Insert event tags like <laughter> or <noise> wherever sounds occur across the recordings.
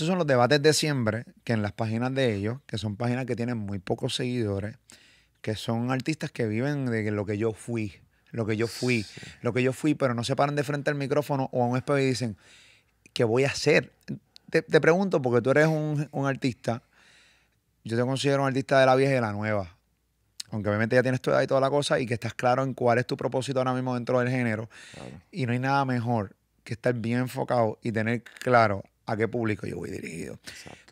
Esos son los debates de siempre, que en las páginas de ellos, que son páginas que tienen muy pocos seguidores, que son artistas que viven de lo que yo fui, lo que yo fui, lo que yo fui, pero no se paran de frente al micrófono o a un espejo y dicen, ¿qué voy a hacer? Te, pregunto, porque tú eres un, artista, yo te considero un artista de la vieja y de la nueva, aunque obviamente ya tienes tu edad y toda la cosa y que estás claro en cuál es tu propósito ahora mismo dentro del género, y no hay nada mejor que estar bien enfocado y tener claro a qué público yo voy dirigido.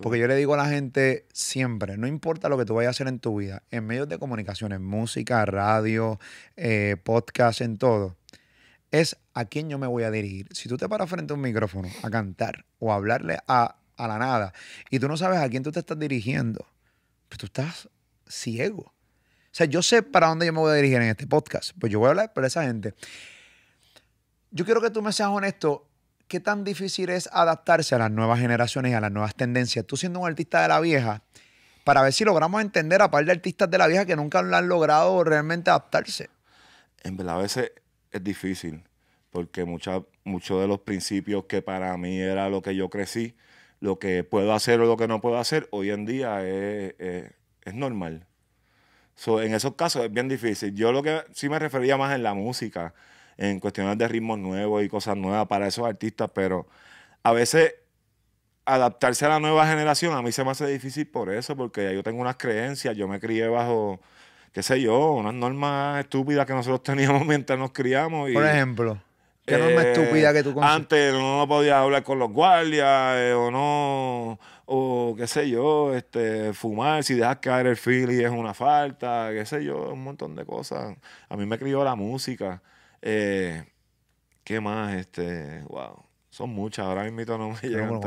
Porque yo le digo a la gente siempre, no importa lo que tú vayas a hacer en tu vida, en medios de comunicación, en música, radio, eh, podcast, en todo, es a quién yo me voy a dirigir. Si tú te paras frente a un micrófono a cantar o a hablarle a, a la nada y tú no sabes a quién tú te estás dirigiendo, pues tú estás ciego. O sea, yo sé para dónde yo me voy a dirigir en este podcast. Pues yo voy a hablar para esa gente. Yo quiero que tú me seas honesto ¿qué tan difícil es adaptarse a las nuevas generaciones y a las nuevas tendencias? Tú siendo un artista de la vieja, para ver si logramos entender a par de artistas de la vieja que nunca han logrado realmente adaptarse. En verdad, a veces es difícil, porque muchos de los principios que para mí era lo que yo crecí, lo que puedo hacer o lo que no puedo hacer, hoy en día es, normal. en esos casos es bien difícil. Yo lo que sí me refería más en la música, en cuestiones de ritmos nuevos y cosas nuevas para esos artistas, pero a veces adaptarse a la nueva generación a mí se me hace difícil por eso, porque yo tengo unas creencias, yo me crié bajo, qué sé yo, unas normas estúpidas que nosotros <laughs> teníamos mientras nos criamos. por ejemplo. ¿Qué eh, norma estúpida que tú conocías? Antes no podía hablar con los guardias eh, o no, o qué sé yo, este, fumar, si dejas caer el y es una falta, qué sé yo, un montón de cosas. A mí me crió la música. Eh, ¿Qué más? Este, wow. Son muchas, ahora mismo no me pero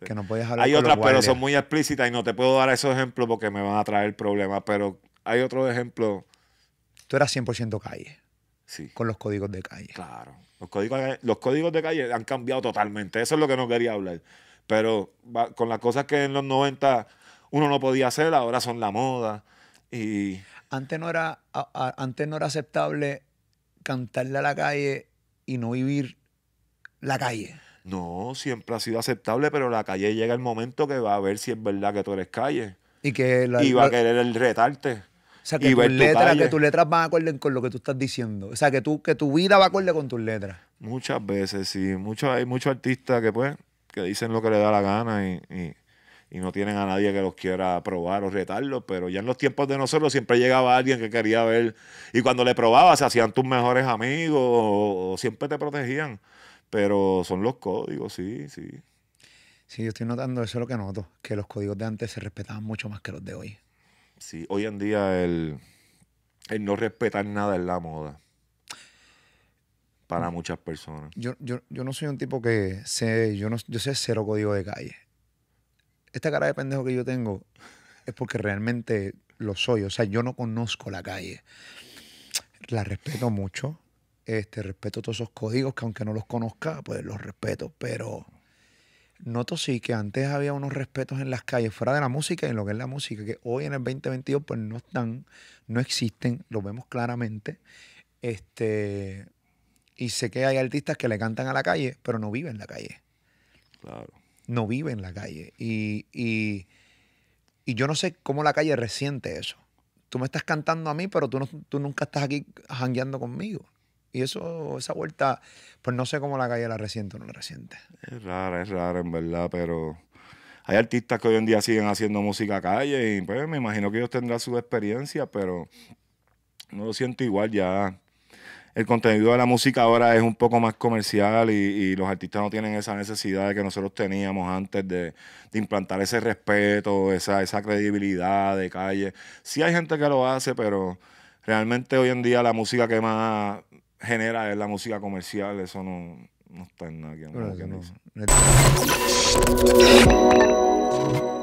que no hablar Hay otras, pero son muy explícitas y no te puedo dar esos ejemplos porque me van a traer problemas, pero hay otro ejemplo Tú eras 100% calle. Sí. Con los códigos de calle. Claro. Los códigos, los códigos de calle han cambiado totalmente. Eso es lo que no quería hablar. Pero con las cosas que en los 90 uno no podía hacer, ahora son la moda. Y... Antes, no era, antes no era aceptable cantarle a la calle y no vivir la calle? No, siempre ha sido aceptable, pero la calle llega el momento que va a ver si es verdad que tú eres calle. Y que la, va a querer el retarte. O sea, que, tus letras, tu que tus letras van con lo que tú estás diciendo. O sea, que, tú, que tu vida va a acorde con tus letras. Muchas veces, sí. Mucho, hay muchos artistas que pues que dicen lo que le da la gana y y no tienen a nadie que los quiera probar o retarlos, pero ya en los tiempos de nosotros siempre llegaba alguien que quería ver y cuando le probabas se hacían tus mejores amigos o, siempre te protegían, pero son los códigos, sí, sí. Sí, yo estoy notando, eso es lo que noto, que los códigos de antes se respetaban mucho más que los de hoy. Sí, hoy en día el, no respetar nada es la moda para mm. muchas personas. Yo, no soy un tipo que sé, yo, yo sé cero código de calle esta cara de pendejo que yo tengo es porque realmente lo soy. O sea, yo no conozco la calle. La respeto mucho. Este, respeto todos esos códigos que aunque no los conozca, pues los respeto. Pero noto sí que antes había unos respetos en las calles, fuera de la música y en lo que es la música, que hoy en el 2022 pues no están, no existen, lo vemos claramente. Este, y sé que hay artistas que le cantan a la calle, pero no viven en la calle. Claro no vive en la calle. Y, y, yo no sé cómo la calle resiente eso. Tú me estás cantando a mí, pero tú, tú nunca estás aquí jangueando conmigo. Y eso, esa vuelta, pues no sé cómo la calle la resiente o no la resiente. Es rara, es rara en verdad, pero hay artistas que hoy en día siguen haciendo música calle y pues me imagino que ellos tendrán su experiencia, pero no lo siento igual ya el contenido de la música ahora es un poco más comercial y, los artistas no tienen esa necesidad que nosotros teníamos antes de, implantar ese respeto, esa, credibilidad de calle. Sí hay gente que lo hace, pero realmente hoy en día la música que más genera es la música comercial, eso no, está en nadie. no.